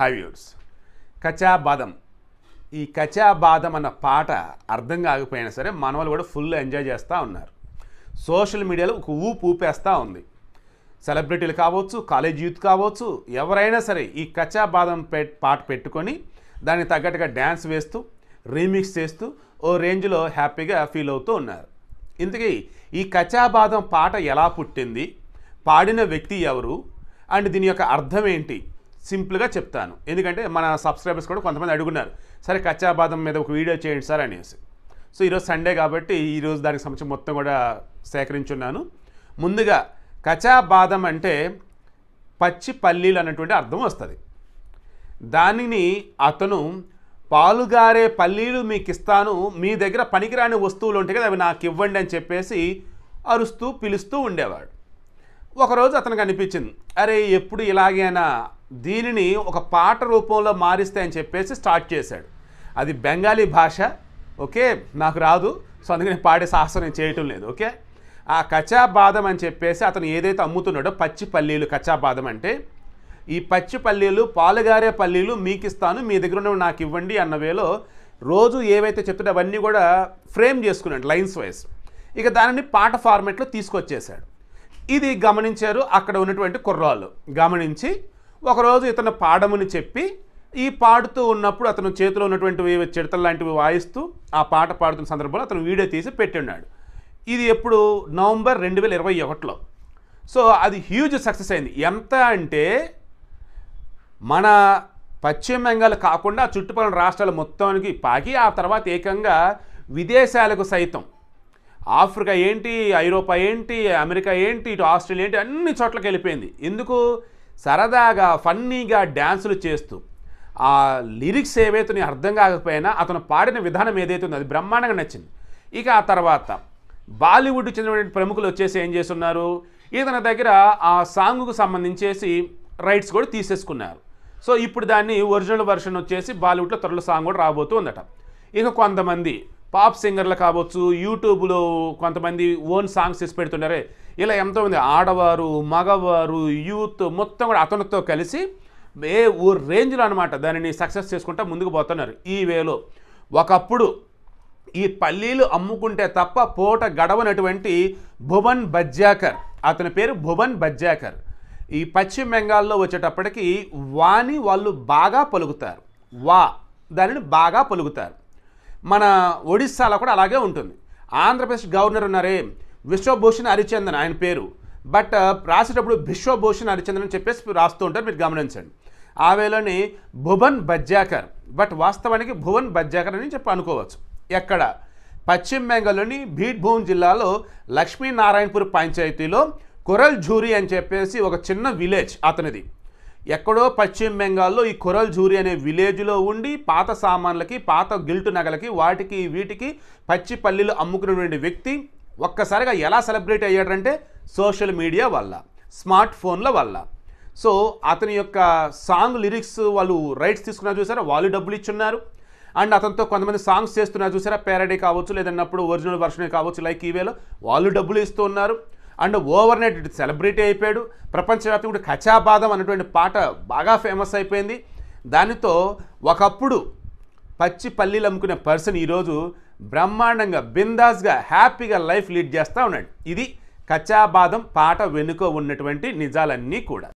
high viewers కచాబాదం ఈ కచాబాదం అన్న పాట అర్థం కాకపోయినా సరే వాళ్ళు కూడా ఫుల్ ఎంజాయ్ చేస్తూ ఉన్నారు సోషల్ మీడియాలో ఒక ఊపు ఊపేస్తూ ఉంది సెలబ్రిటీలు కావచ్చు కాలేజ్ యూత్ కావచ్చు ఎవరైనా సరే ఈ కచాబాదం పె పాట పెట్టుకొని దానికి తగ్గట్టుగా డ్యాన్స్ వేస్తూ రీమిక్స్ చేస్తూ ఓ రేంజ్లో హ్యాపీగా ఫీల్ అవుతూ ఉన్నారు ఇంతకీ ఈ కచాబాదం పాట ఎలా పుట్టింది పాడిన వ్యక్తి ఎవరు అండ్ దీని యొక్క అర్థం ఏంటి సింపుల్గా చెప్తాను ఎందుకంటే మన సబ్స్క్రైబర్స్ కూడా కొంతమంది అడుగున్నారు సరే కచ్చాబాదం మీద ఒక వీడియో చేయండి సార్ అనేసి సో ఈరోజు సండే కాబట్టి ఈరోజు దానికి సంబంధించి మొత్తం కూడా సేకరించున్నాను ముందుగా కచాబాదం అంటే పచ్చి పల్లీలు అన్నటువంటి అర్థం వస్తుంది దానిని అతను పాలుగారే పల్లీలు మీకు ఇస్తాను మీ దగ్గర పనికిరాని వస్తువులు ఉంటాయి కదా అవి నాకు ఇవ్వండి అని చెప్పేసి అరుస్తూ పిలుస్తూ ఉండేవాడు ఒకరోజు అతనికి అనిపించింది అరే ఎప్పుడు ఇలాగైనా దీనిని ఒక పాట రూపంలో మారిస్తే అని చెప్పేసి స్టార్ట్ చేశాడు అది బెంగాలీ భాష ఓకే నాకు రాదు సో అందుకని పాడే సాహసం నేను చేయటం లేదు ఓకే ఆ కచాబాదం అని చెప్పేసి అతను ఏదైతే అమ్ముతున్నాడో పచ్చి పల్లీలు కచాబాదం అంటే ఈ పచ్చి పల్లీలు పాలుగారే పల్లీలు మీకు ఇస్తాను మీ దగ్గర ఉన్నవి నాకు ఇవ్వండి అన్న వేలో రోజు ఏవైతే చెప్తుంటే అవన్నీ కూడా ఫ్రేమ్ చేసుకున్నాడు లైన్స్ వైజ్ ఇక దానిని పాట ఫార్మెట్లో తీసుకొచ్చేశాడు ఇది గమనించారు అక్కడ ఉన్నటువంటి కుర్రాళ్ళు గమనించి ఒకరోజు ఇతను పాడమని చెప్పి ఈ పాడుతూ ఉన్నప్పుడు అతను చేతిలో ఉన్నటువంటి చిడతలు లాంటివి వాయిస్తూ ఆ పాట పాడుతున్న సందర్భంలో అతను వీడియో తీసి పెట్టున్నాడు ఇది ఎప్పుడు నవంబర్ రెండు వేల ఇరవై ఒకటిలో సో అది హ్యూజ్ సక్సెస్ అయింది ఎంత అంటే మన పశ్చిమ బెంగాల్ కాకుండా చుట్టుపక్కల రాష్ట్రాల మొత్తానికి పాకి ఆ తర్వాత ఏకంగా విదేశాలకు సైతం ఆఫ్రికా ఏంటి ఐరోపా ఏంటి అమెరికా ఏంటి ఇటు ఆస్ట్రేలియా ఏంటి అన్ని చోట్లకి వెళ్ళిపోయింది ఎందుకు సరదాగా ఫన్నీగా డ్యాన్సులు చేస్తూ ఆ లిరిక్స్ ఏవైతే అర్థం కాకపోయినా అతను పాడిన విధానం ఏదైతే ఉందో అది బ్రహ్మాండంగా నచ్చింది ఇక ఆ తర్వాత బాలీవుడ్ చెందినటువంటి ప్రముఖులు వచ్చేసి ఏం చేస్తున్నారు ఇతని దగ్గర ఆ సాంగ్కు సంబంధించేసి రైట్స్ కూడా తీసేసుకున్నారు సో ఇప్పుడు దాన్ని ఒరిజినల్ వెర్షన్ వచ్చేసి బాలీవుడ్లో త్వరలో సాంగ్ కూడా రాబోతూ ఉందట ఇక కొంతమంది పాప్ సింగర్లు కావచ్చు యూట్యూబ్లో కొంతమంది ఓన్ సాంగ్స్ తీసి పెడుతున్నారే ఇలా ఎంతోమంది ఆడవారు మగవారు యూత్ మొత్తం కూడా అతనితో కలిసి ఏ ఊరు రేంజ్లో అనమాట దానిని సక్సెస్ చేసుకుంటా ముందుకు పోతున్నారు ఈ వేలో ఒకప్పుడు ఈ పల్లీలు అమ్ముకుంటే తప్ప పూట గడవనటువంటి భువన్ బజ్జాకర్ అతని పేరు భువన్ బజ్జాకర్ ఈ పశ్చిమ బెంగాల్లో వచ్చేటప్పటికి వాని వాళ్ళు బాగా పలుకుతారు వా దానిని బాగా పలుకుతారు మన ఒడిస్సాలో కూడా అలాగే ఉంటుంది ఆంధ్రప్రదేశ్ గవర్నర్ ఉన్నారే విశ్వభూషణ్ హరిచందన్ ఆయన పేరు బట్ రాసేటప్పుడు విశ్వభూషణ్ హరిచందన్ అని చెప్పేసి రాస్తూ ఉంటారు మీరు గమనించండి ఆవేలోని భువన్ బజ్జాకర్ బట్ వాస్తవానికి భువన్ బజ్జాకర్ అని చెప్పి అనుకోవచ్చు ఎక్కడ పశ్చిమ బెంగాల్లోని భీడ్భూమ్ జిల్లాలో లక్ష్మీనారాయణపూర్ పంచాయతీలో కొరల్ ఝూరి అని చెప్పేసి ఒక చిన్న విలేజ్ అతనిది ఎక్కడో పశ్చిమ బెంగాల్లో ఈ కొరల్ జూరి అనే విలేజ్లో ఉండి పాత సామాన్లకి పాత గిల్టు నగలకి వాటికి వీటికి పచ్చి పల్లీలు అమ్ముకున్నటువంటి వ్యక్తి ఒక్కసారిగా ఎలా సెలబ్రేట్ అయ్యాడంటే సోషల్ మీడియా వల్ల స్మార్ట్ ఫోన్ల వల్ల సో అతని యొక్క సాంగ్ లిరిక్స్ వాళ్ళు రైట్స్ తీసుకున్న చూసారా వాళ్ళు డబ్బులు ఇచ్చున్నారు అండ్ అతనితో కొంతమంది సాంగ్స్ చేస్తున్నారు చూసారా పేరడీ కావచ్చు లేదన్నప్పుడు ఒరిజినల్ వర్షనే కావచ్చు లైక్ ఈవేలో వాళ్ళు డబ్బులు ఇస్తూ ఉన్నారు అండ్ ఓవర్ నైట్ సెలబ్రిటీ అయిపోయాడు ప్రపంచవ్యాప్తంగా కచాబాదం అనేటువంటి పాట బాగా ఫేమస్ అయిపోయింది దానితో ఒకప్పుడు పచ్చి పల్లీలు అమ్ముకునే పర్సన్ ఈరోజు బ్రహ్మాండంగా బిందాస్గా హ్యాపీగా లైఫ్ లీడ్ చేస్తూ ఉన్నాడు ఇది ఖచాబాదం పాట వెనుక ఉన్నటువంటి నిజాలన్నీ కూడా